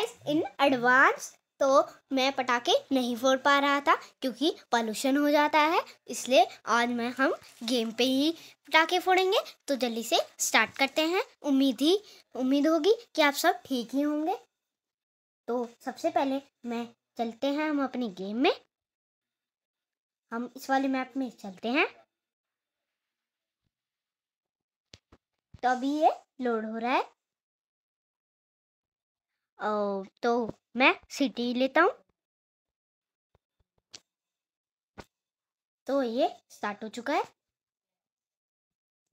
guys in advance तो मैं पटाखे नहीं फोड़ पा रहा था क्योंकि पॉल्यूशन हो जाता है इसलिए आज मैं हम गेम पे ही पटाखे फोड़ेंगे तो जल्दी से स्टार्ट करते हैं उम्मीद ही उम्मीद होगी कि आप सब ठीक ही होंगे तो सबसे पहले मैं चलते हैं हम अपनी गेम में हम इस वाले मैप में चलते हैं तो अभी ये लोड हो रहा है तो मैं सिटी लेता हूँ तो ये स्टार्ट हो चुका है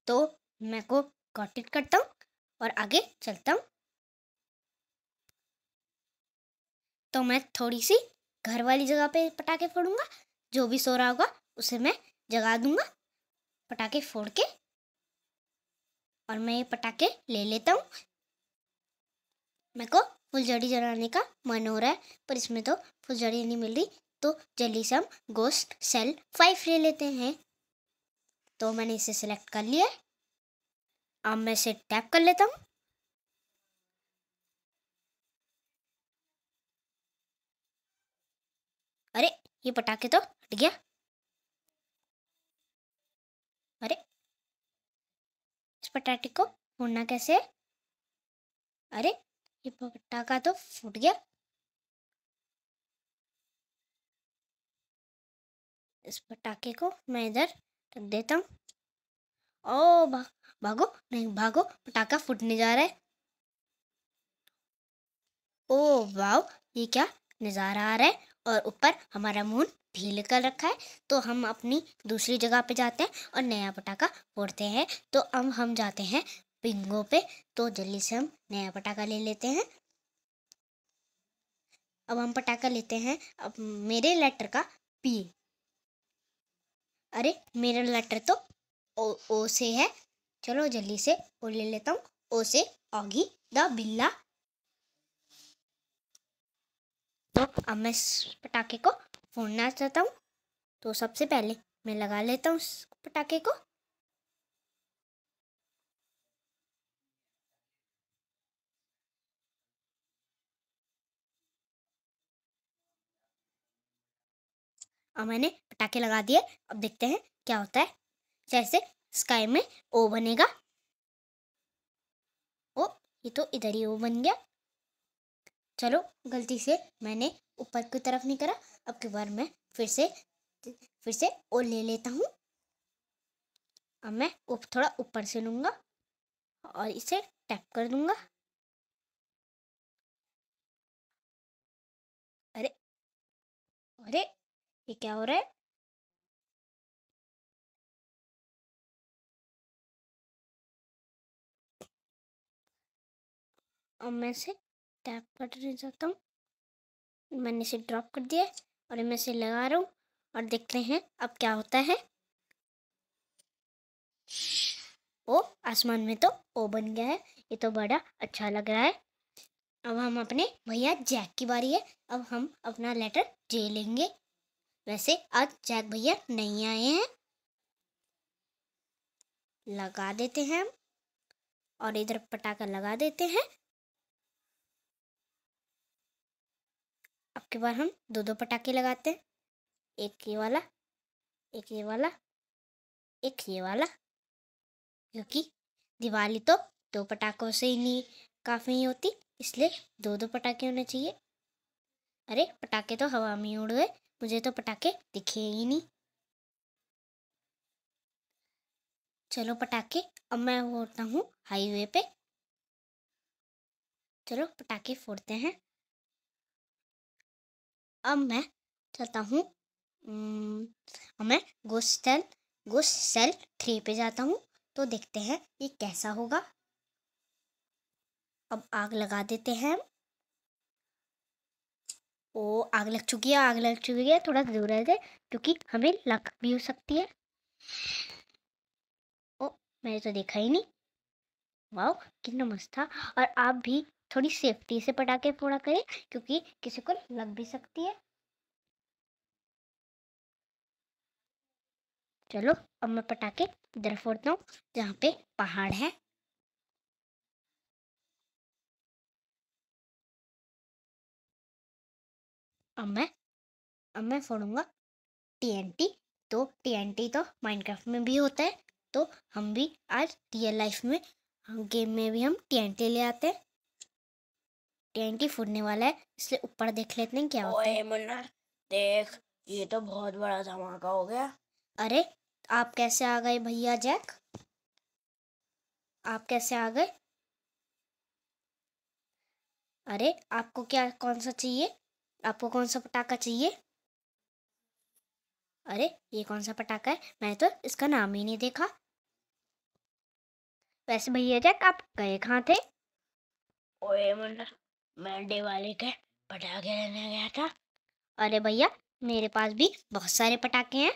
तो मैं को कॉट करता हूँ और आगे चलता हूँ तो मैं थोड़ी सी घर वाली जगह पे पटाखे फोड़ूंगा जो भी सो रहा होगा उसे मैं जगा दूंगा पटाखे फोड़ के और मैं ये पटाखे ले लेता हूँ मेरे को फुलझड़ी जलाने का मन हो रहा है पर इसमें तो फुलझड़ी नहीं मिल रही तो जल्दी से हम गोस्ट सेल फाइव ले लेते हैं तो मैंने इसे सेलेक्ट कर लिया अब मैं इसे टैप कर लेता हूँ अरे ये पटाखे तो हट गया अरे इस पटाखे को उड़ना कैसे अरे ये पटाखा तो फूट गया इस पटाखे को मैं इधर रख देता हूँ ओ भा, भागो नहीं भागो पटाखा फूटने जा रहा है ओ वाव ये क्या नज़ारा आ रहा है और ऊपर हमारा मून ढील कर रखा है तो हम अपनी दूसरी जगह पे जाते हैं और नया पटाखा फोड़ते हैं तो अब हम जाते हैं पिंगों पे तो जल्दी से हम नया पटाखा ले लेते हैं अब हम पटाखा लेते हैं अब मेरे लेटर का पी अरे मेरा लेटर तो ओ ओ से है चलो जल्दी से ओ ले लेता हूँ ओ से ऑगी द बिल्ला तो अब मैं पटाखे को फोड़ना चाहता हूँ तो सबसे पहले मैं लगा लेता हूँ पटाखे को और मैंने पटाखे लगा दिए अब देखते हैं क्या होता है जैसे स्काई में ओ बनेगा ओ ये तो इधर ही ओ बन गया चलो गलती से मैंने ऊपर की तरफ नहीं करा अब की बार मैं फिर से फिर से ओ ले लेता हूँ अब मैं उप थोड़ा ऊपर से लूँगा और इसे टैप कर दूँगा अरे अरे ये क्या हो रहा है और मैं इसे टैप बटन जाता हूँ मैंने इसे ड्रॉप कर दिया और मैं इसे लगा रहा हूँ और देखते हैं अब क्या होता है ओ आसमान में तो ओ बन गया है ये तो बड़ा अच्छा लग रहा है अब हम अपने भैया जैक की बारी है अब हम अपना लेटर जे लेंगे वैसे आज जैक भैया नहीं आए हैं लगा देते हैं हम और इधर पटाखा लगा देते हैं अब के बार हम दो दो पटाखे लगाते हैं एक ये वाला एक ये वाला एक ये वाला क्योंकि दिवाली तो दो पटाखों से ही नहीं काफ़ी नहीं होती इसलिए दो दो पटाखे होने चाहिए अरे पटाखे तो हवा में उड़ गए मुझे तो पटाखे दिखे ही नहीं चलो पटाखे अब मैं होता हूँ हाईवे पे चलो पटाखे फोड़ते हैं अब मैं चलता हूँ मैं गोस्टन गोस्ट सेल थ्री पे जाता हूँ तो देखते हैं ये कैसा होगा अब आग लगा देते हैं हम ओ आग लग चुकी है आग लग चुकी है थोड़ा दूर रहते क्योंकि हमें लग भी हो सकती है ओ मैंने तो देखा ही नहीं वाओ कितना मस्त था और आप भी थोड़ी सेफ्टी से पटाखे फोड़ा करें क्योंकि किसी को लग भी सकती है चलो अब मैं पटाखे इधर फोड़ता हूँ जहाँ पे पहाड़ है अब मैं अब मैं फोड़ूंगा टी तो टी तो माइनक्राफ्ट में भी होता है तो हम भी आज रियल लाइफ में गेम में भी हम टी ले आते हैं टी फोड़ने वाला है इसलिए ऊपर देख लेते हैं क्या होता है मुन्ना देख ये तो बहुत बड़ा धमाका हो गया अरे आप कैसे आ गए भैया जैक आप कैसे आ गए अरे आपको क्या कौन सा चाहिए आपको कौन सा पटाखा चाहिए अरे ये कौन सा पटाखा है मैं तो इसका नाम ही नहीं देखा वैसे भैया जैक आप गए कहाँ थे ओए मतलब मैं दिवाली के पटाखे लेने गया था अरे भैया मेरे पास भी बहुत सारे पटाखे हैं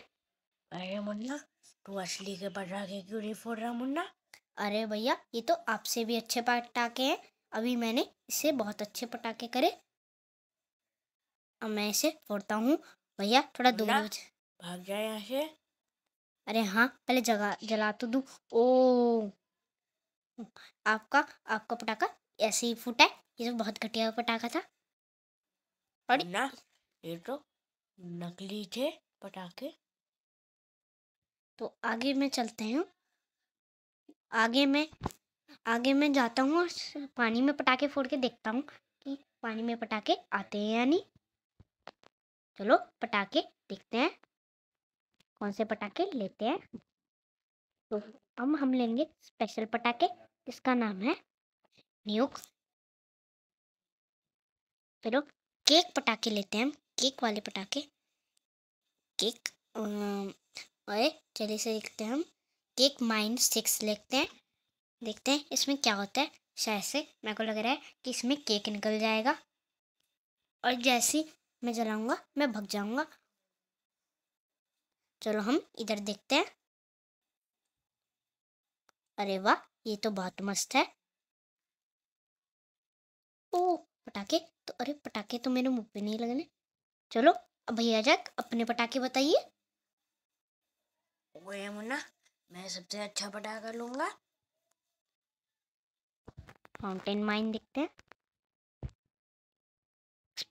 अरे मुन्ना तू असली के पटाखे क्यों नहीं फोड़ रहा मुन्ना अरे भैया ये तो आपसे भी अच्छे पटाखे हैं अभी मैंने इससे बहुत अच्छे पटाखे करे अब मैं इसे फोड़ता हूँ भैया थोड़ा दूर भाग जाए यहाँ से अरे हाँ पहले जगा जला तो दू ओ आपका आपका पटाखा ऐसे ही फूटा है ये तो बहुत घटिया पटाखा था और ना ये तो नकली थे पटाखे तो आगे में चलते हैं आगे में आगे मैं जाता हूँ और पानी में पटाखे फोड़ के देखता हूँ कि पानी में पटाखे आते हैं या नहीं चलो पटाखे देखते हैं कौन से पटाखे लेते हैं तो अब हम लेंगे स्पेशल पटाखे जिसका नाम है न्यूक्स चलो केक पटाखे लेते हैं हम केक वाले पटाखे केक और चलिए से देखते हैं हम केक माइन सिक्स लेते हैं देखते हैं इसमें क्या होता है शायद से मेरे को लग रहा है कि इसमें केक निकल जाएगा और जैसी मैं जलाऊंगा मैं भग जाऊंगा चलो हम इधर देखते हैं अरे वाह ये तो बहुत मस्त है ओ पटाखे तो अरे पटाखे तो मेरे मुंह पे नहीं लगने चलो अब भैया जाक अपने पटाखे बताइए ओए मुन्ना मैं सबसे अच्छा पटाखा लूंगा फाउंटेन माइन देखते हैं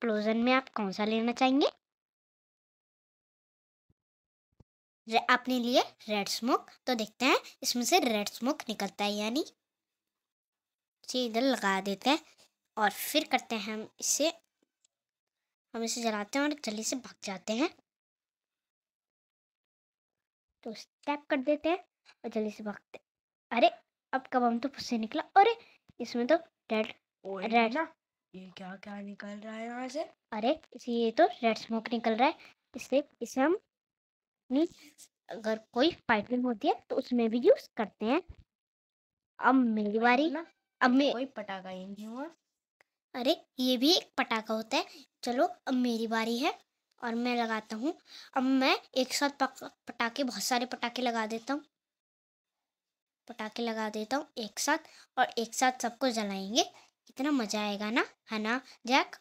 एक्सप्लोजन में आप कौन सा लेना चाहेंगे आपने लिए रेड स्मोक तो देखते हैं इसमें से रेड स्मोक निकलता है यानी इसे इधर लगा देते हैं और फिर करते हैं हम इसे हम इसे जलाते हैं और जल्दी से भाग जाते हैं तो स्टेप कर देते हैं और जल्दी से भागते अरे अब कब हम तो फुसे निकला अरे इसमें तो रेड रेड ना ये क्या क्या निकल रहा है यहाँ से अरे इसी ये तो रेड स्मोक निकल रहा है इससे इसे हम अगर कोई फाइटिंग होती है तो उसमें भी यूज करते हैं अब मेरी बारी अब मैं कोई पटाखा ही नहीं हुआ अरे ये भी एक पटाखा होता है चलो अब मेरी बारी है और मैं लगाता हूँ अब मैं एक साथ पटाखे बहुत सारे पटाखे लगा देता हूँ पटाखे लगा देता हूँ एक साथ और एक साथ सबको जलाएंगे कितना मज़ा आएगा ना है ना जैक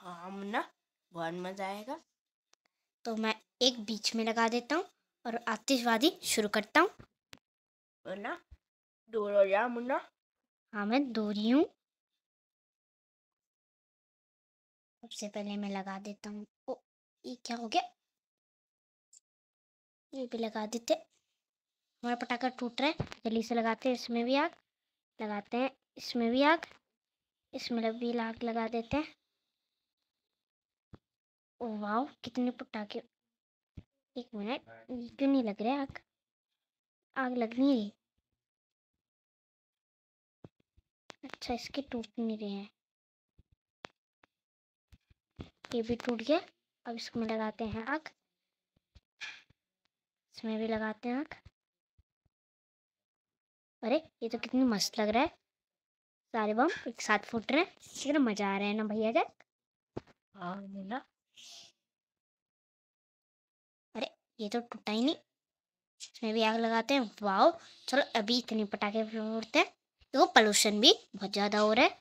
हाँ ना बहुत मज़ा आएगा तो मैं एक बीच में लगा देता हूँ और आतिशबाजी शुरू करता हूँ मुन्ना दूर हो जा मुन्ना हाँ मैं दूर ही हूँ सबसे पहले मैं लगा देता हूँ ओ ये क्या हो गया ये भी लगा देते हमारा पटाखा टूट रहा है जल्दी से लगाते हैं इसमें भी आग लगाते हैं इसमें भी आग इसमें भी आग लगा देते हैं ओ वाह कितने पटाखे एक मिनट क्यों नहीं लग रहा आग आग लग नहीं रही अच्छा इसके टूट नहीं रहे हैं ये भी टूट गया अब इसमें लगाते हैं आग इसमें भी लगाते हैं आग अरे ये तो कितनी मस्त लग रहा है सारे बम एक साथ फूट रहे हैं मजा आ रहा है ना भैया का हाँ अरे ये तो टूटा ही नहीं इसमें भी आग लगाते हैं वाओ चलो अभी इतने पटाखे फूटते हैं देखो पॉल्यूशन भी बहुत ज़्यादा हो रहा है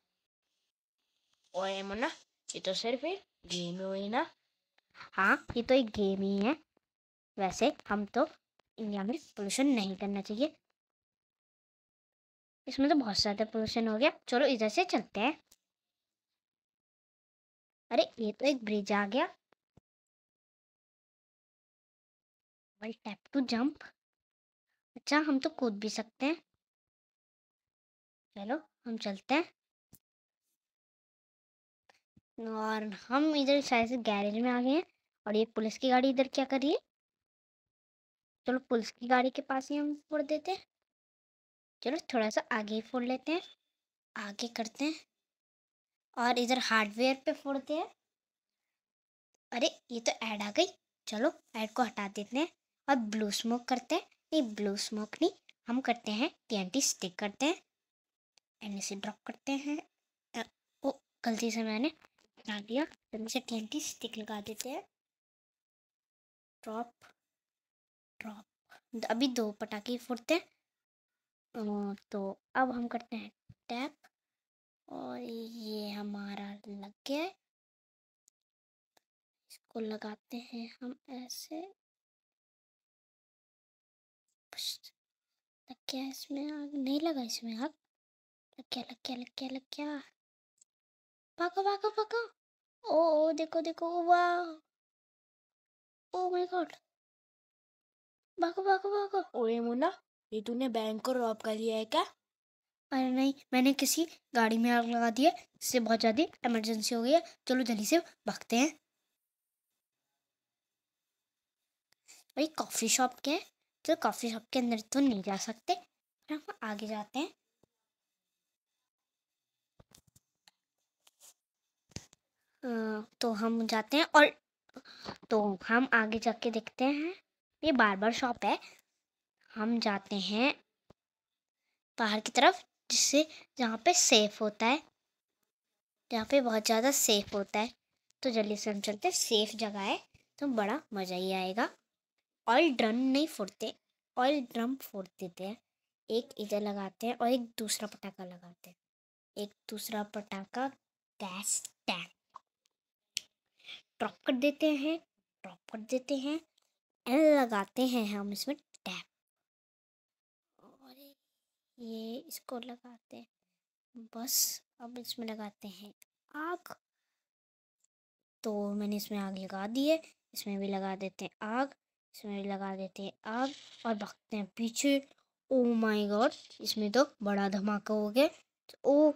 ओए मुन्ना ये तो सिर्फ एक गेम हुई ना हाँ ये तो एक गेम ही है वैसे हम तो इंडिया में पोल्यूशन नहीं करना चाहिए इसमें तो बहुत ज़्यादा पोल्यूशन हो गया चलो इधर से चलते हैं अरे ये तो एक ब्रिज आ गया वेल टैप टू जंप अच्छा हम तो कूद भी सकते हैं चलो हम चलते हैं और हम इधर शायद से गैरेज में आ गए हैं और ये पुलिस की गाड़ी इधर क्या कर रही है चलो पुलिस की गाड़ी के पास ही हम छोड़ देते हैं चलो थोड़ा सा आगे ही फोड़ लेते हैं आगे करते हैं और इधर हार्डवेयर पे फोड़ते हैं अरे ये तो ऐड आ गई चलो ऐड को हटा देते हैं और ब्लू स्मोक करते हैं नहीं ब्लू स्मोक नहीं हम करते हैं टी स्टिक करते हैं एन से ड्रॉप करते हैं ओ गलती से मैंने हटा दिया तो इसे टी स्टिक लगा देते हैं ड्रॉप ड्रॉप अभी दो पटाखे फोड़ते हैं तो अब हम करते हैं टैप और ये हमारा लग गया इसको लगाते हैं हम ऐसे लग गया इसमें आग नहीं लगा इसमें आग लग गया लग गया लग गया लग गया पाको पाको पाको ओ ओ देखो देखो वाह ओ माय गॉड भागो भागो भागो ओए मुन्ना ये तूने बैंक को रॉब कर लिया है क्या अरे नहीं मैंने किसी गाड़ी में आग लगा दी है इससे बहुत ज़्यादा इमरजेंसी हो गई है चलो जल्दी से भागते हैं भाई कॉफ़ी शॉप के हैं चलो कॉफ़ी शॉप के अंदर तो नहीं जा सकते हम आगे जाते हैं तो हम जाते हैं और तो हम आगे जाके देखते हैं ये बार बार शॉप है हम जाते हैं बाहर की तरफ जिससे जहाँ पे सेफ होता है जहाँ पे बहुत ज़्यादा सेफ होता है तो जल्दी से हम चलते हैं सेफ जगह है तो बड़ा मज़ा ही आएगा ऑयल ड्रम नहीं फोड़ते ऑयल ड्रम फोड़ देते हैं एक इधर लगाते हैं और एक दूसरा पटाखा लगाते हैं एक दूसरा पटाखा गैस टैंक ड्रॉप कर देते हैं ड्रॉप कर देते हैं एंड लगाते हैं हम इसमें ये इसको लगाते हैं बस अब इसमें लगाते हैं आग तो मैंने इसमें आग लगा दी है इसमें भी लगा देते हैं आग इसमें भी लगा देते हैं आग और भागते हैं पीछे ओ माय गॉड इसमें तो बड़ा धमाका हो गया तो ओ oh,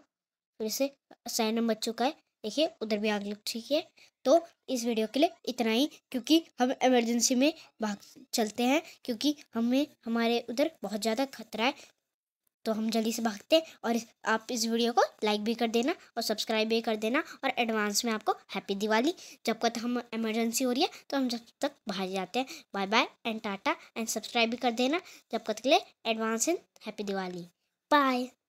फिर से साइन बच चुका है देखिए उधर भी आग लग चुकी है तो इस वीडियो के लिए इतना ही क्योंकि हम इमरजेंसी में भाग चलते हैं क्योंकि हमें हमारे उधर बहुत ज़्यादा खतरा है तो हम जल्दी से भागते हैं और आप इस वीडियो को लाइक भी कर देना और सब्सक्राइब भी कर देना और एडवांस में आपको हैप्पी दिवाली जब तक हम इमरजेंसी हो रही है तो हम जब तक भाग जाते हैं bye bye and tata and subscribe भी कर देना जब तक के लिए advance and happy Diwali bye